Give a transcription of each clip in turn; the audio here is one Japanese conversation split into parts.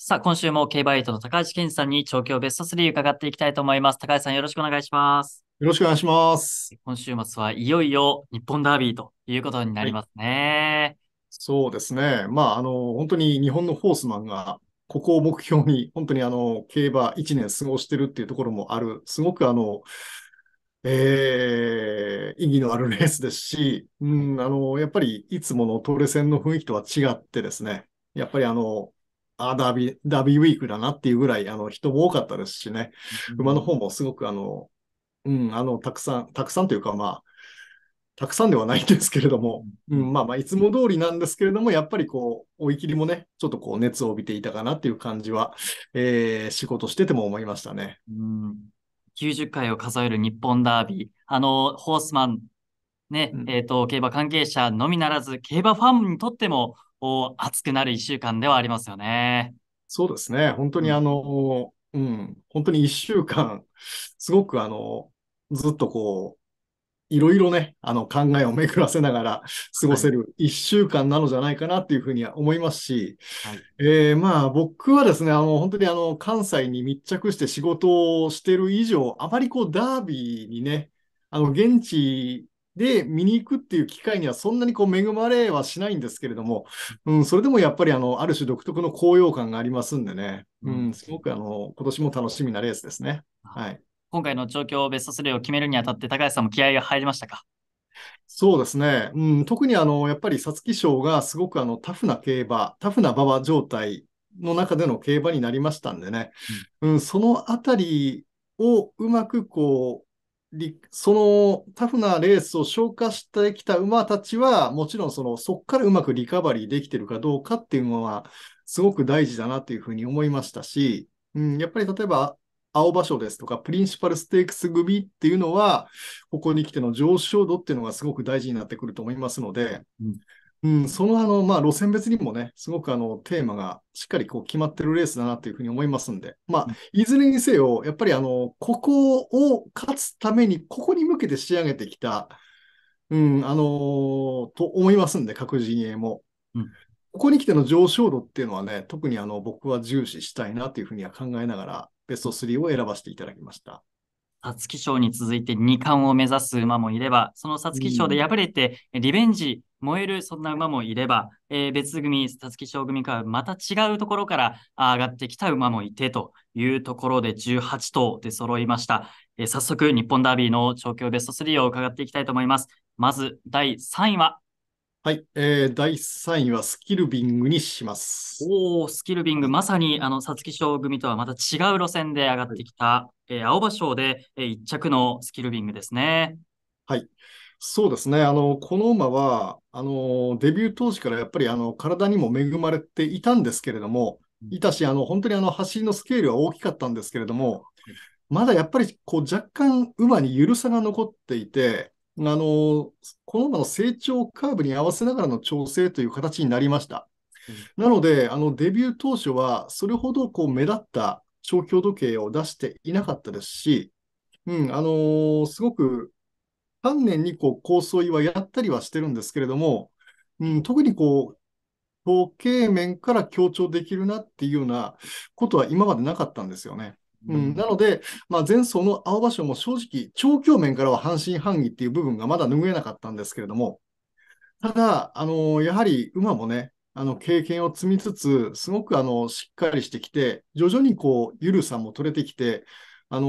さあ、今週も競馬エイトの高橋健さんに調教ベスト3伺っていきたいと思います。高橋さん、よろしくお願いします。よろしくお願いします。今週末はいよいよ日本ダービーということになりますね。はい、そうですね。まあ、あの、本当に日本のホースマンが、ここを目標に、本当にあの、競馬1年過ごしてるっていうところもある、すごくあの、えー、意義のあるレースですし、うん、あの、やっぱりいつものトレ戦の雰囲気とは違ってですね、やっぱりあの、あダービー、ダービーウィークだなっていうぐらい、あの、人も多かったですしね、うん、馬の方もすごく、あの、うん、あの、たくさん、たくさんというか、まあ、たくさんではないんですけれども、うん、まあまあ、いつも通りなんですけれども、やっぱりこう、追い切りもね、ちょっとこう、熱を帯びていたかなっていう感じは、えー、仕事してても思いましたね。うん、90回を数える日本ダービー、あの、ホースマン、ね、うん、えっ、ー、と、競馬関係者のみならず、競馬ファンにとってもお熱くなる一週間ではありますよね。そうですね。本当にあの、うん、うん、本当に一週間、すごくあの、ずっとこう、いろいろね、あの考えを巡らせながら過ごせる一週間なのじゃないかなっていうふうには思いますし、はい、えー、まあ僕はですね、あの本当にあの関西に密着して仕事をしてる以上、あまりこうダービーにね、あの現地で見に行くっていう機会にはそんなにこう恵まれはしないんですけれども、うん、それでもやっぱりあのある種独特の高揚感がありますんでね、うん、すごくあの今年も楽しみなレースですね。はい、今回の調教ベスト3を決めるにあたって、高橋さんも気合が入りましたかそうですね、うん、特にあのやっぱり皐月賞がすごくあのタフな競馬、タフな馬場状態の中での競馬になりましたんでね、うん、うん、そのあたりをうまくこうそのタフなレースを消化してきた馬たちは、もちろんそのそこからうまくリカバリーできてるかどうかっていうのは、すごく大事だなというふうに思いましたし、うん、やっぱり例えば青葉賞ですとか、プリンシパルステークス組っていうのは、ここに来ての上昇度っていうのがすごく大事になってくると思いますので、うん、そのあの、まあ、路線別にもね、すごくあのテーマがしっかりこう決まってるレースだなというふうに思いますんで、まあ、いずれにせよ、やっぱりあのここを勝つために、ここに向けて仕上げてきた、うん、あのー、と思いますんで、各陣営も。うん、ここに来ての上昇度っていうのはね、特にあの僕は重視したいなというふうには考えながら、ベスト3を選ばせていただきました。皐月賞に続いて2冠を目指す馬もいれば、その皐月賞で敗れて、リベンジ、燃える、そんな馬もいれば、えー、別組、皐月賞組からまた違うところから上がってきた馬もいてというところで18頭で揃いました。えー、早速、日本ダービーの調教ベスト3を伺っていきたいと思います。まず、第3位は、はい、えー、第3位はスキルビングにします。おお、スキルビング、まさにあの皐月賞組とはまた違う路線で上がってきた、はい、えー、青葉賞で、えー、1着のスキルビングですね。はい、そうですね、あのこの馬はあのデビュー当時からやっぱりあの体にも恵まれていたんですけれども、いたし、あの本当にあの走りのスケールは大きかったんですけれども、まだやっぱりこう若干馬に緩さが残っていて、あの、コロナの成長カーブに合わせながらの調整という形になりました。なので、あの、デビュー当初は、それほどこう目立った調教時計を出していなかったですし、うん、あのー、すごく、丹念にこう、構想はやったりはしてるんですけれども、うん、特にこう、統計面から強調できるなっていうようなことは今までなかったんですよね。うん、なので、まあ、前走の青葉賞も正直、調教面からは半信半疑っていう部分がまだ拭えなかったんですけれども、ただ、あのやはり馬もね、あの経験を積みつつ、すごくあのしっかりしてきて、徐々にこう緩さも取れてきて、あの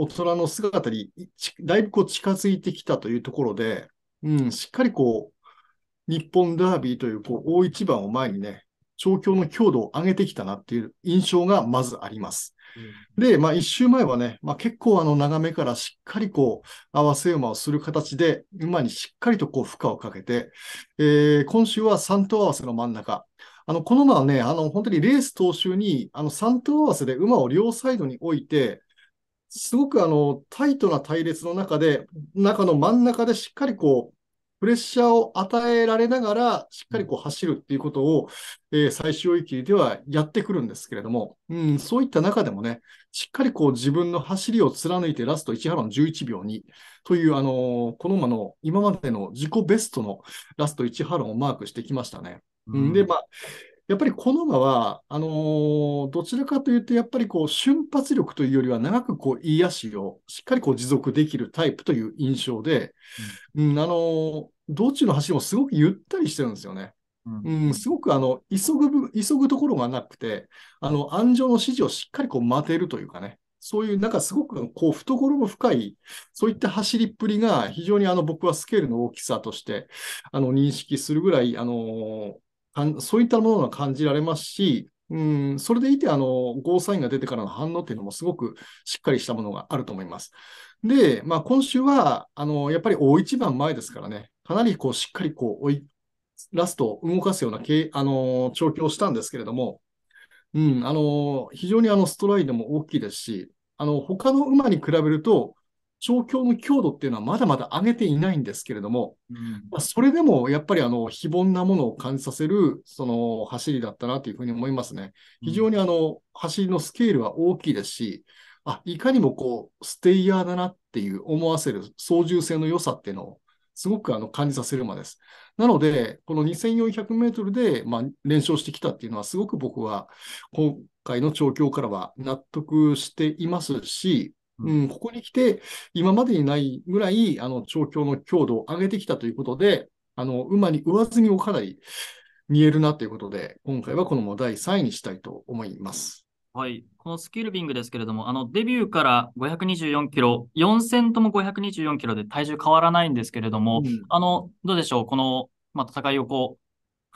大人の姿にだいぶこう近づいてきたというところで、うん、しっかりこう日本ダービーというこう大一番を前にね、調教の強度を上げてきたなっていう印象がまずあります。で、まあ、一周前はね、まあ、結構あの長めからしっかりこう合わせ馬をする形で馬にしっかりとこう負荷をかけて、えー、今週は3頭合わせの真ん中。あのこの馬はね、あの本当にレース当週にあの3頭合わせで馬を両サイドに置いて、すごくあのタイトな隊列の中で、中の真ん中でしっかりこうプレッシャーを与えられながら、しっかりこう走るっていうことを、えー、最終域ではやってくるんですけれども、うん、そういった中でもね、しっかりこう自分の走りを貫いてラスト1ハロン11秒2という、あのー、この馬の今までの自己ベストのラスト1ハロンをマークしてきましたね。うん、で、まあ、やっぱりこの馬は、あのー、どちらかというと、やっぱりこう瞬発力というよりは、長くこう癒しをしっかりこう持続できるタイプという印象で、うん、うん、あのー、道中の走りもすごくゆったりしてるんですよね。うん、うん、すごくあの急ぐ急ぐところがなくて、あの安城の指示をしっかりこう待てるというかね、そういうなんかすごくこう懐も深い、そういった走りっぷりが非常にあの僕はスケールの大きさとしてあの認識するぐらい、あのそういったものが感じられますし、うん、それでいて、あの、ゴーサインが出てからの反応っていうのもすごくしっかりしたものがあると思います。で、まあ、今週は、あの、やっぱり大一番前ですからね、かなりこうしっかりこう追い、ラストを動かすようなあのー、調教をしたんですけれども、うん、あのー、非常にあのストライドも大きいですし、あの、他の馬に比べると、調教の強度っていうのはまだまだ上げていないんですけれども、うん、まあ、それでもやっぱりあの非凡なものを感じさせるその走りだったなというふうに思いますね。非常にあの走りのスケールは大きいですし、あいかにもこうステイヤーだなっていう思わせる操縦性の良さっていうのをすごくあの感じさせる馬です。なので、この2400メートルで、まあ、連勝してきたっていうのは、すごく僕は、今回の調教からは納得していますし、うん、ここに来て、今までにないぐらい、あの、調教の強度を上げてきたということで、あの、馬に上積みをかなり見えるなということで、今回はこのまま第3位にしたいと思います。はい、このスキルビングですけれども、あのデビューから524キロ、4戦とも524キロで体重変わらないんですけれども、うん、あのどうでしょう、この、まあ、戦いをこ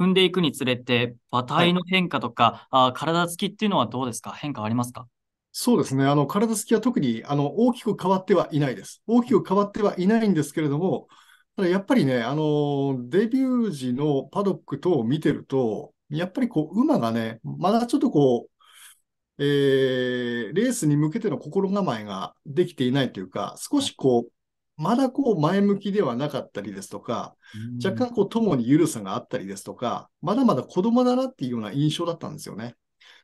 う踏んでいくにつれて、馬体の変化とか、はい、あ体つきっていうのはどうですか、変化ありますかそうですね、あの体つきは特にあの大きく変わってはいないです。大きく変わってはいないんですけれども、ただやっぱりね、あのデビュー時のパドック等を見てると、やっぱりこう馬がね、まだちょっとこう、えー、レースに向けての心構えができていないというか、少しこう、まだこう前向きではなかったりですとか、若干こう友に緩さがあったりですとか、まだまだ子供だなっていうような印象だったんですよね。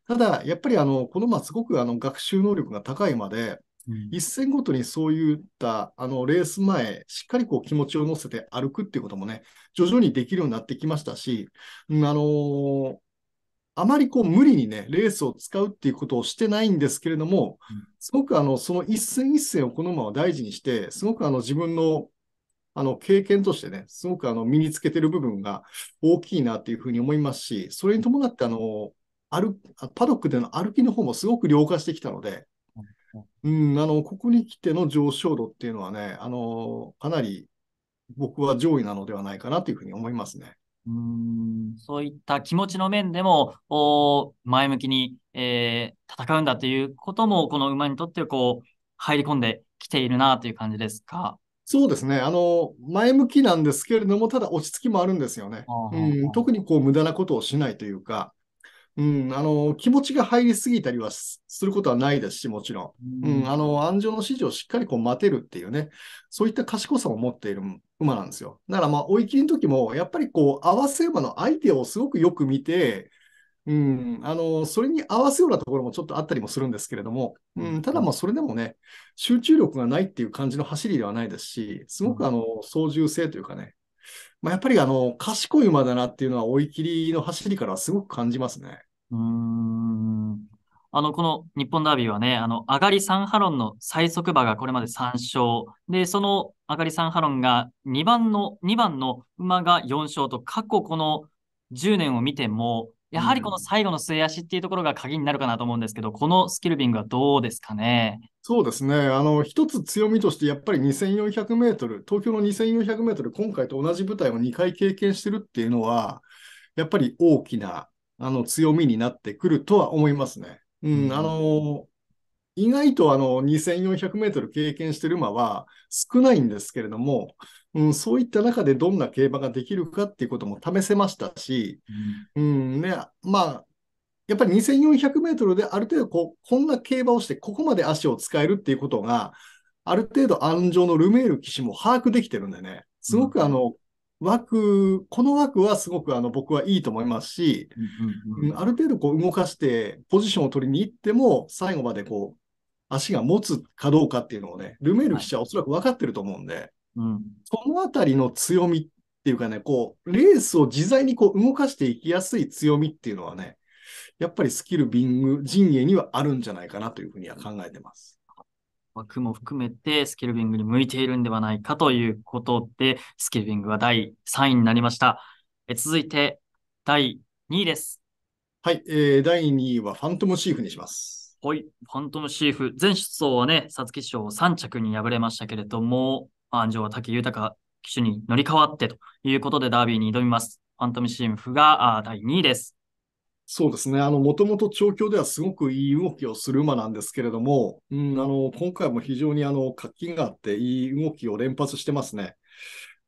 ただ、やっぱりあの、このまますごくあの学習能力が高いまで、うん、一戦ごとにそういったあのレース前、しっかりこう気持ちを乗せて歩くっていうこともね、徐々にできるようになってきましたし、うん、あのー、あまりこう無理にね、レースを使うっていうことをしてないんですけれども、すごくあの、その一戦一戦をこの馬は大事にして、すごくあの自分のあの経験としてね、すごくあの身につけてる部分が大きいなというふうに思いますし、それに伴ってあの、歩パドックでの歩きの方もすごく良化してきたので、うん、あの、ここに来ての上昇度っていうのはね、あの、かなり僕は上位なのではないかなというふうに思いますね。うんそういった気持ちの面でも、お前向きに、えー、戦うんだということも、この馬にとってこう入り込んできているなという感じですか。そうですね。あの、前向きなんですけれども、ただ落ち着きもあるんですよね。うん、特にこう無駄なことをしないというか、うん、あの、気持ちが入りすぎたりはすることはないですし、もちろん。うん、うん、あの、安城の指示をしっかりこう待てるっていうね、そういった賢さを持っている馬なんですよ。だからまあ、追い切りの時も、やっぱりこう、合わせ馬の相手をすごくよく見て、うん、あの、それに合わせようなところもちょっとあったりもするんですけれども、うん、ただまあ、それでもね、集中力がないっていう感じの走りではないですし、すごくあの、操縦性というかね、まあ、やっぱりあの、賢い馬だなっていうのは追い切りの走りからすごく感じますね。うん。あの、この日本ダービーはね、あの、上がり3ハロンの最速馬がこれまで3勝。で、その上がり3ハロンが2番の、2番の馬が4勝と、過去この10年を見ても、やはりこの最後の末足っていうところが鍵になるかなと思うんですけど、このスキルビングはどうですかね。そうですね。あの、一つ強みとして、やっぱり2400メートル、東京の2400メートル、今回と同じ舞台を2回経験してるっていうのは、やっぱり大きな、あの、強みになってくるとは思いますね。うん、うん、あの、意外とあの、2400メートル経験してる馬は少ないんですけれども、うん、そういった中でどんな競馬ができるかっていうことも試せましたし、うん、うん、ね、まあ、やっぱり2400メートルである程度こう、こんな競馬をして、ここまで足を使えるっていうことが、ある程度安城のルメール騎士も把握できてるんでね、すごくあの、うん、枠、この枠はすごくあの僕はいいと思いますし、うん、うん、ある程度こう動かしてポジションを取りに行っても、最後までこう、足が持つかどうかっていうのをね、ルメール騎士はおそらく分かってると思うんで、はい、うん、そのあたりの強みっていうかね、こう、レースを自在にこう動かしていきやすい強みっていうのはね、やっぱりスキルビング陣営にはあるんじゃないかなというふうには考えてます。枠も含めてスキルビングに向いているんではないかということで、スキルビングは第3位になりました。え続いて、第2位です。はい、えー、第2位はファントムシーフにします。はい、ファントムシーフ。前出走はね、皐月賞3着に敗れましたけれども、安城は武豊騎手に乗り換わってということでダービーに挑みます。ファントムシーフが第2位です。そうですね。あの、もともと調教ではすごくいい動きをする馬なんですけれども、うん、あの、今回も非常にあの、活気があって、いい動きを連発してますね。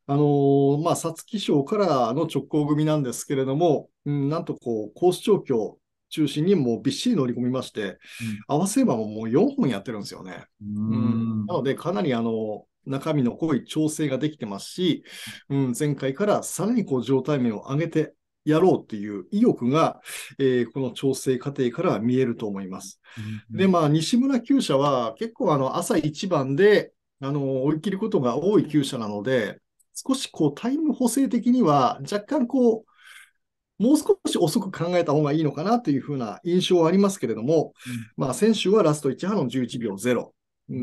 あのー、まあ、皐月賞からの直行組なんですけれども、うん、なんとこう、コース調教中心にもうびっしり乗り込みまして、うん、合わせ馬ももう4本やってるんですよね。うん、なので、かなりあの、中身の濃い調整ができてますし、うん、前回からさらにこう状態面を上げてやろうっていう意欲が、えー、この調整過程から見えると思います。うん、で、まあ、西村厩舎は結構あの朝一番で、あの、追い切ることが多い厩舎なので、少しこうタイム補正的には若干こう、もう少し遅く考えた方がいいのかなというふうな印象はありますけれども、うん、まあ、先週はラスト1波の11秒0。え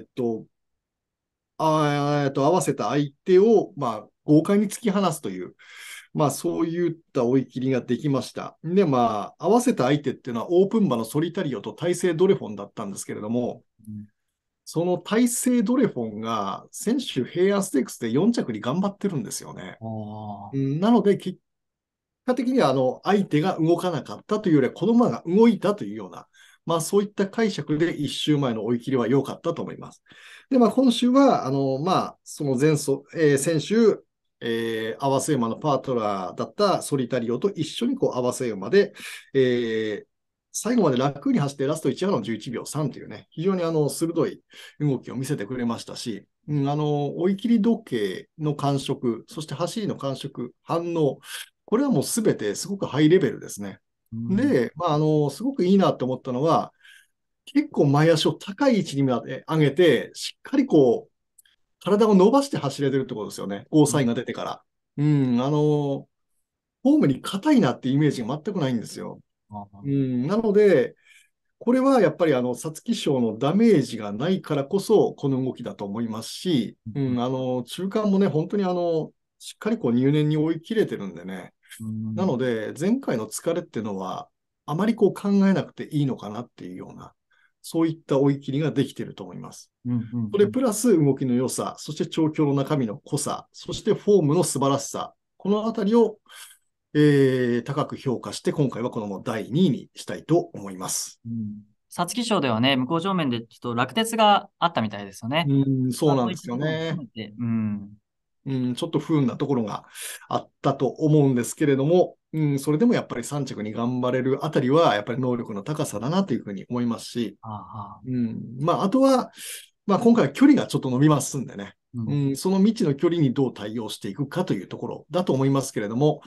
ー、っと、あえっと合わせた相手を、まあ、豪快に突き放すという、まあそういった追い切りができました。で、まあ合わせた相手っていうのはオープン馬のソリタリオと大勢ドレフォンだったんですけれども、うん、その大勢ドレフォンが選手平安ステークスで4着に頑張ってるんですよね。なので結果的にはあの相手が動かなかったというよりはこの馬が動いたというようなまあそういった解釈で1週前の追い切りは良かったと思います。で、まあ今週は、あの、まあその前走、えー、先週、えー、合わせ馬のパートナーだったソリタリオと一緒にこう合わせ馬で、えー、最後まで楽に走ってラスト1ロの11秒3というね、非常にあの鋭い動きを見せてくれましたし、うん、あの追い切り時計の感触、そして走りの感触、反応、これはもうすべてすごくハイレベルですね。うん、で、まあ、あのすごくいいなと思ったのは、結構前足を高い位置にまで上げて、しっかりこう体を伸ばして走れてるってことですよね。ゴーサインが出てから。うん、うん、あの、ホームに硬いなってイメージが全くないんですよ。うん、なので、これはやっぱりあの、皐月賞のダメージがないからこそ、この動きだと思いますし、うん、あの、中間もね、本当にあの、しっかりこう入念に追い切れてるんでね。なので、前回の疲れっていうのは、あまりこう考えなくていいのかなっていうような、そういった追い切りができていると思います。これプラス動きの良さ、そして調教の中身の濃さ、そしてフォームの素晴らしさ、このあたりを、えー、高く評価して、今回はこの第2位にしたいと思います。皐月賞ではね、向こう正面でちょっと落鉄があったみたいですよね。うん、そうなんですよね。うん、うん、ちょっと不運なところがあったと思うんですけれども、うん、それでもやっぱり3着に頑張れるあたりは、やっぱり能力の高さだなというふうに思いますし、あうん、まあ、あとは、まあ、今回は距離がちょっと伸びますんでね、うん、うん、その未知の距離にどう対応していくかというところだと思いますけれども、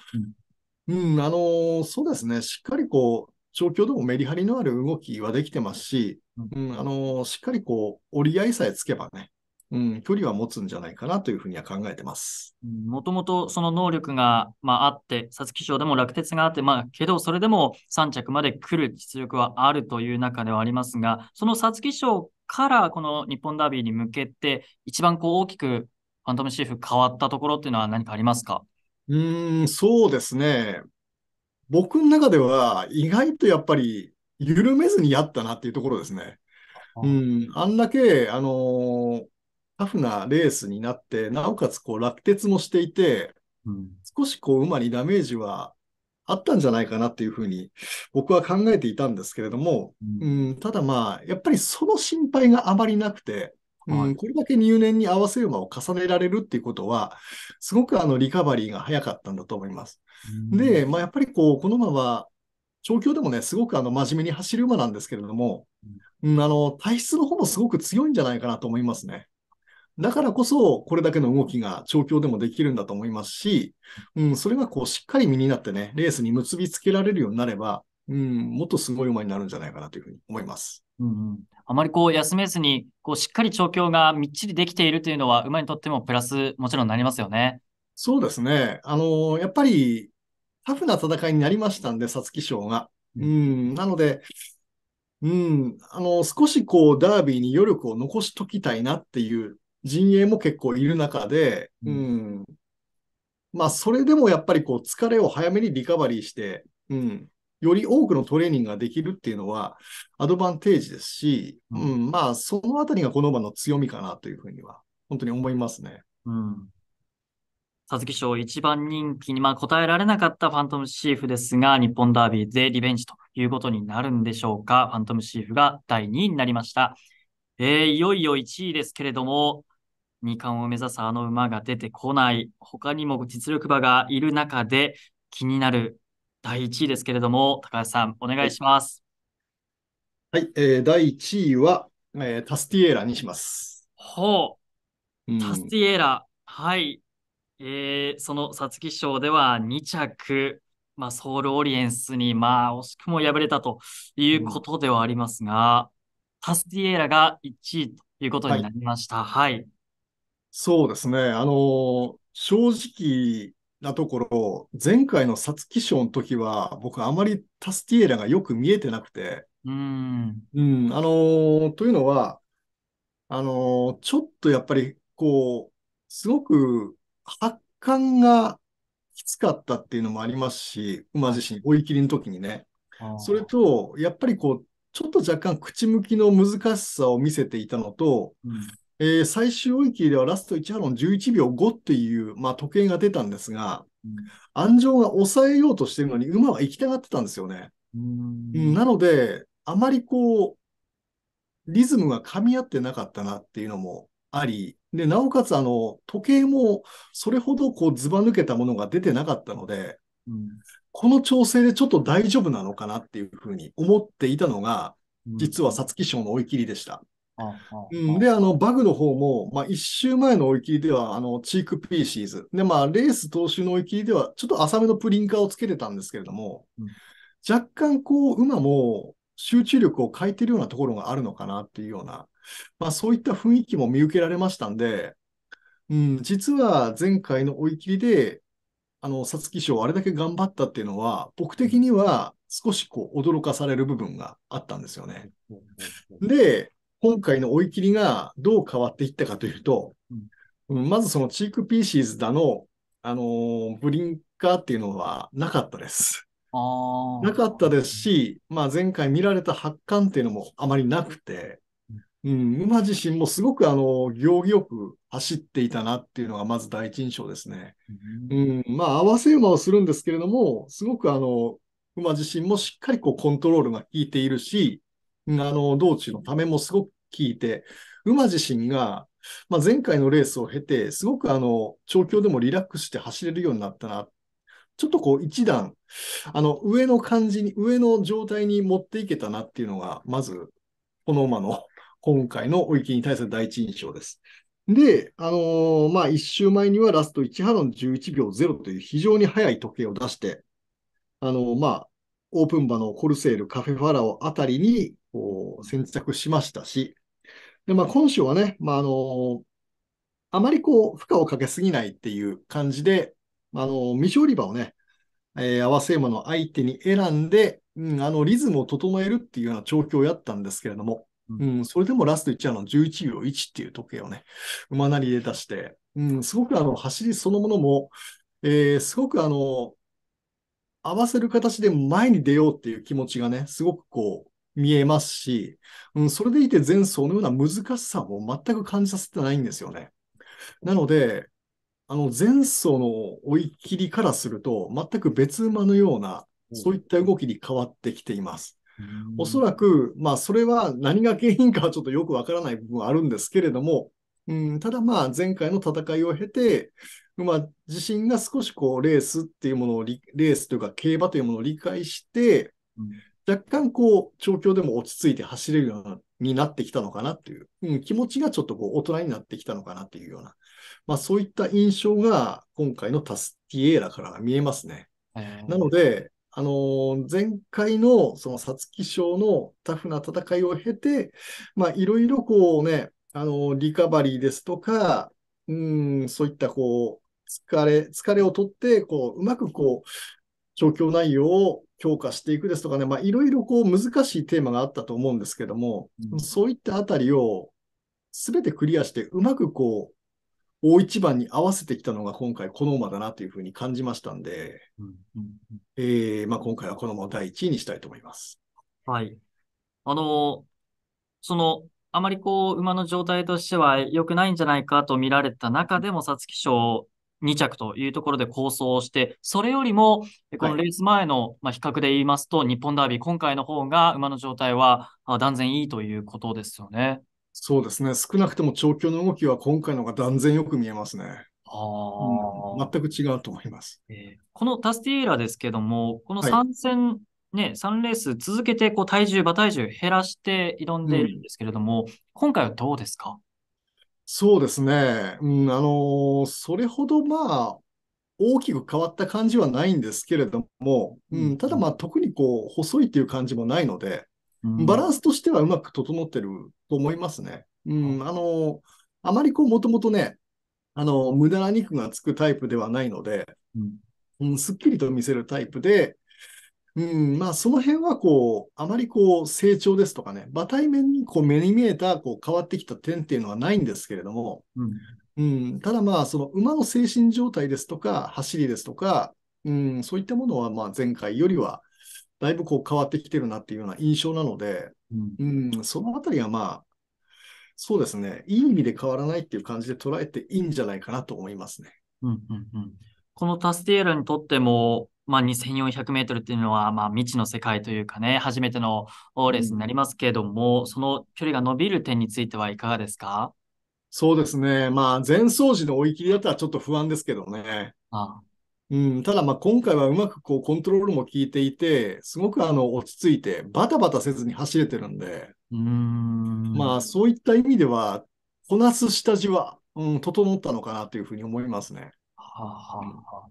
うん、うん、あのー、そうですね、しっかりこう、状況でもメリハリのある動きはできてますし、うん、あのー、しっかりこう、折り合いさえつけばね、うん、距離は持つんじゃないかなというふうには考えてます。もともとその能力が、まあ、あって、皐月賞でも落鉄があって、まあ、けどそれでも3着まで来る実力はあるという中ではありますが、その皐月賞からこの日本ダービーに向けて、一番こう大きくファントムシーフ変わったところっていうのは何かありますかうん、そうですね。僕の中では意外とやっぱり緩めずにやったなっていうところですね。うん、あんだけ、あのータフなレースになって、なおかつこう落鉄もしていて、うん、少しこう馬にダメージはあったんじゃないかなっていうふうに僕は考えていたんですけれども、うん、うん、ただまあ、やっぱりその心配があまりなくて、うん、これだけ入念に合わせ馬を重ねられるっていうことは、すごくあのリカバリーが早かったんだと思います。うん、で、まあ、やっぱりこう、この馬は、調教でもね、すごくあの真面目に走る馬なんですけれども、うん、あの体質の方もすごく強いんじゃないかなと思いますね。だからこそ、これだけの動きが調教でもできるんだと思いますし、うん、それがこう、しっかり身になってね、レースに結びつけられるようになれば、うん、もっとすごい馬になるんじゃないかなというふうに思います。うん、あまりこう休めずにこうしっかり調教がみっちりできているというのは馬にとってもプラスもちろんなりますよね。そうですね。あのやっぱりタフな戦いになりましたんで、皐月賞が。うん、なので、うん、あの、少しこう、ダービーに余力を残しときたいなっていう陣営も結構いる中で、うん。まあ、それでもやっぱりこう、疲れを早めにリカバリーして、うん。より多くのトレーニングができるっていうのは、アドバンテージですし、うん、うん、まあ、そのあたりがこの馬の強みかなというふうには、本当に思いますね。うん。佐々木賞一番人気に、まあ、答えられなかったファントムシーフですが、日本ダービーでリベンジということになるんでしょうか。ファントムシーフが第2位になりました。えー、いよいよ1位ですけれども、2冠を目指すあの馬が出てこない、他にも実力馬がいる中で気になる第1位ですけれども、高橋さん、お願いします。はい、はい、えー、第1位は、えー、タスティエーラにします。ほう、タスティエーラ、はい。えー、その皐月賞では2着、まあ、ソウルオリエンスに、まあ、惜しくも敗れたということではありますが、うん、タスティエーラが1位ということになりました。はい、はいそうですね。あの、正直なところ、前回の皐月賞の時は、僕あまりタスティエラがよく見えてなくて、うん。うん、あの、というのは、あの、ちょっとやっぱり、こう、すごく発汗がきつかったっていうのもありますし、馬自身、追い切りの時にね。それと、やっぱりこう、ちょっと若干口向きの難しさを見せていたのと、うん、えー、最終追記ではラスト1ロン11秒5っていう、まあ、時計が出たんですが、うん、安城が抑えようとしてるのに馬は行きたがってたんですよね。なので、あまりこう、リズムが噛み合ってなかったなっていうのもあり、で、なおかつ、あの、時計もそれほどこう、ずば抜けたものが出てなかったので、うん、この調整でちょっと大丈夫なのかなっていうふうに思っていたのが、実は皐月賞の追い切りでした。うん、で、あの、バグの方も、まあ、1周前の追い切りでは、あの、チークピーシーズ。で、まあ、レース当初の追い切りでは、ちょっと浅めのプリンカーをつけてたんですけれども、うん、若干、こう、馬も集中力を欠いてるようなところがあるのかなっていうような、まあ、そういった雰囲気も見受けられましたんで、うん、実は前回の追い切りで、あの、皐月賞あれだけ頑張ったっていうのは、僕的には少しこう驚かされる部分があったんですよね。で、今回の追い切りがどう変わっていったかというと、うん、まずそのチークピーシーズだの、あのー、ブリンカーっていうのはなかったです。なかったですし、まあ、前回見られた発汗っていうのもあまりなくて、うん、馬自身もすごくあの行儀よく走っていたなっていうのがまず第一印象ですね。うん、うん、まあ合わせ馬をするんですけれども、すごくあの馬自身もしっかりこうコントロールが効いているし、の道中のためもすごく効いて、馬自身が、まあ、前回のレースを経て、すごくあの調教でもリラックスして走れるようになったな。ちょっとこう一段、あの上の感じに、上の状態に持っていけたなっていうのが、まず、この馬の今回の追い切りに対する第一印象です。で、あのー、まあ、一周前にはラスト1波の11秒0という非常に速い時計を出して、あのー、まあ、オープン馬のコルセール、カフェファラオあたりにこう選択しましたし、で、まあ、今週はね、まあ、あの、あまりこう、負荷をかけすぎないっていう感じで、あの、未勝利馬をね、えー、合わせ馬の相手に選んで、うん、あの、リズムを整えるっていうような調教をやったんですけれども、うん、それでもラスト1話の11秒1っていう時計をね、馬なりで出して、うん、すごくあの走りそのものも、えー、すごくあの、合わせる形で前に出ようっていう気持ちがね、すごくこう、見えますし、うん、それでいて前走のような難しさも全く感じさせてないんですよね。なので、あの前走の追い切りからすると、全く別馬のような、そういった動きに変わってきています。おそらく、まあ、それは何が原因かはちょっとよくわからない部分はあるんですけれども、うん、ただまあ、前回の戦いを経て、まあ、自身が少しこう、レースっていうものを、レースというか競馬というものを理解して、うん若干こう、調教でも落ち着いて走れるようになってきたのかなっていう、うん、気持ちがちょっとこう大人になってきたのかなっていうような、まあ、そういった印象が今回のタスティエーラから見えますね。なので、あのー、前回のその皐月賞のタフな戦いを経て、まあ、いろいろこうね、あのー、リカバリーですとか、うん、そういったこう、疲れ、疲れを取って、こう、うまくこう、調教内容を強化していくですとかね、まあ、いろいろこう難しいテーマがあったと思うんですけども、うん、そういったあたりをすべてクリアして、うまくこう、大一番に合わせてきたのが今回この馬だなというふうに感じましたんで、えまあ、今回はこの馬を第1位にしたいと思います。はい。あの、その、あまりこう、馬の状態としては良くないんじゃないかと見られた中でも、皐月賞2着というところで構想をして、それよりも、このレース前の、ま比較で言いますと、はい、日本ダービー、今回の方が馬の状態は断然いいということですよね。そうですね。少なくとも調教の動きは今回のが断然よく見えますね。あうん、全く違うと思います、えー、このタスティエーラですけども、この3戦、はい、ね、3レース続けてこう体重、馬体重減らして挑んでいるんですけれども、うん、今回はどうですかそうですね。うん、あのーそれほどまあ、大きく変わった感じはないんですけれども、うんただまあ、特にこう、細いっていう感じもないので、バランスとしてはうまく整ってると思いますね。うん、あの、あまりこう、もともとね、あの、無駄な肉がつくタイプではないので、うん、すっきりと見せるタイプで、うん、まあ、その辺は、こう、あまりこう、成長ですとかね、馬体面にこう目に見えた、こう、変わってきた点っていうのはないんですけれども、うん、うん、ただまあ、その馬の精神状態ですとか、走りですとか、うん、そういったものは、まあ、前回よりは、だいぶこう、変わってきてるなっていうような印象なので、うん、うん、そのあたりはまあ、そうですね、いい意味で変わらないっていう感じで捉えていいんじゃないかなと思いますね。うんうんうん、このタスティエーラにとっても、まあ、2400メートルっていうのは、まあ、未知の世界というかね、初めてのレースになりますけれども、うん、その距離が伸びる点についてはいかがですかそうですね。まあ、前走時の追い切りだったらちょっと不安ですけどね。ああうん、ただ、今回はうまくこうコントロールも効いていて、すごくあの落ち着いて、バタバタせずに走れてるんで、うんまあ、そういった意味では、こなす下地は、うん、整ったのかなというふうに思いますね。はあはあ、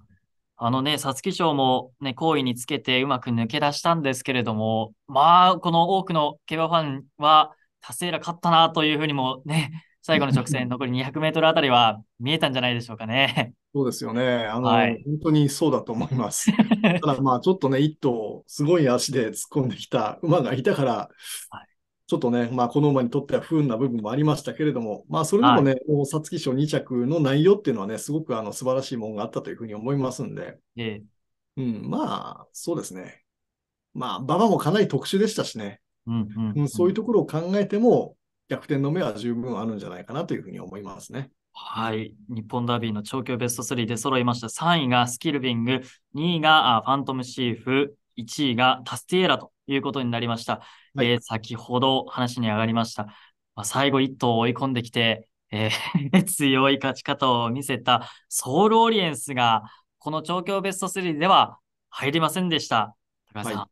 あのね、皐月賞もね、好意につけてうまく抜け出したんですけれども、まあ、この多くの競馬ファンは、達成ら勝ったなというふうにもね、最後の直線、残り200メートルあたりは見えたんじゃないでしょうかね。そうですよね。あの、はい、本当にそうだと思います。ただまあ、ちょっとね、一頭、すごい足で突っ込んできた馬がいたから、はい、ちょっとね、まあ、この馬にとっては不運な部分もありましたけれども、まあ、それでもね、皐月賞2着の内容っていうのはね、すごくあの素晴らしいものがあったというふうに思いますんで、ええ、うん、まあ、そうですね。まあ、馬場もかなり特殊でしたしね、うんそういうところを考えても、逆転の目は十分あるんじゃないかなというふうに思いますね。はい。日本ダービーの調教ベスト3で揃いました。3位がスキルビング、2位がファントムシーフ、1位がタスティエラということになりました。はい、えー、先ほど話に上がりました。まあ、最後一頭追い込んできて、えー、強い勝ち方を見せたソウルオリエンスが、この調教ベスト3では入りませんでした。高橋さん。は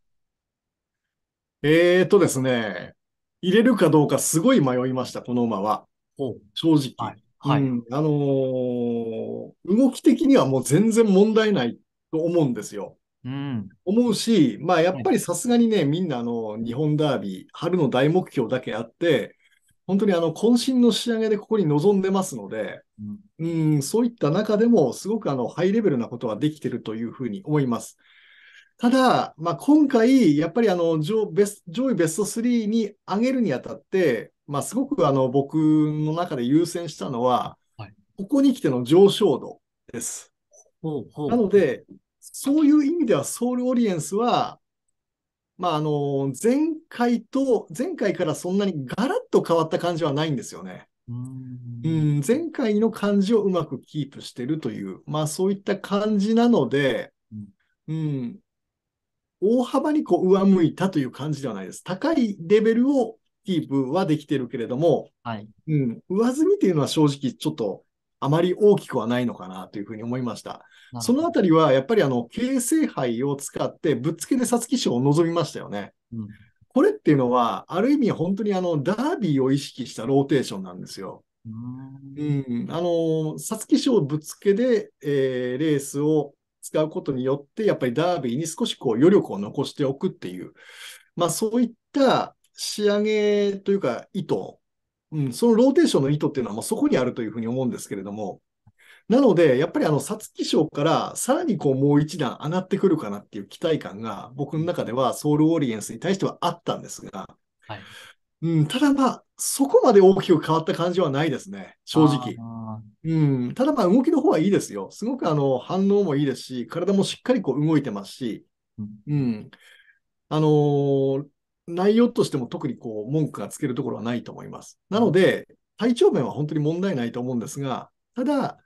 い、えー、っとですね、入れるかどうかすごい迷いました、この馬は。正直。はい。はい、うん、あのー、動き的にはもう全然問題ないと思うんですよ。うん、思うし、まあやっぱりさすがにね、みんなあの日本ダービー、春の大目標だけあって、本当にあの渾身の仕上げでここに臨んでますので、うん、ん、そういった中でもすごくあのハイレベルなことはできてるというふうに思います。ただ、まあ、今回、やっぱりあの上ベス上位ベスト3に上げるにあたって、まあ、すごくあの僕の中で優先したのは、はい、ここに来ての上昇度です。なので、そういう意味ではソウルオリエンスは、まあ、あの、前回と、前回からそんなにガラッと変わった感じはないんですよね。うん、前回の感じをうまくキープしてるという、まあそういった感じなので、うん、大幅にこう上向いたという感じではないです。高いレベルをキープはできてるけれども、はい、うん、上積みというのは正直ちょっとあまり大きくはないのかなというふうに思いました。そのあたりは、やっぱりあの、形成杯を使って、ぶっつけで皐月賞を望みましたよね。うん、これっていうのは、ある意味本当にあの、ダービーを意識したローテーションなんですよ。うん、あの、皐月賞ぶっつけで、えー、レースを使うことによって、やっぱりダービーに少しこう余力を残しておくっていう、まあそういった仕上げというか意図うん、そのローテーションの意図っていうのは、まあ、そこにあるというふうに思うんですけれども、なので、やっぱりあの、皐月賞からさらにこう、もう一段上がってくるかなっていう期待感が、僕の中ではソウルオーリエンスに対してはあったんですが、はい、うん、ただまあ、そこまで大きく変わった感じはないですね、正直。うん、ただまあ、動きの方はいいですよ。すごくあの、反応もいいですし、体もしっかりこう動いてますし、うん、うん、あのー内容としても特にこう文句がつけるところはないと思います。なので、体調面は本当に問題ないと思うんですが、ただ、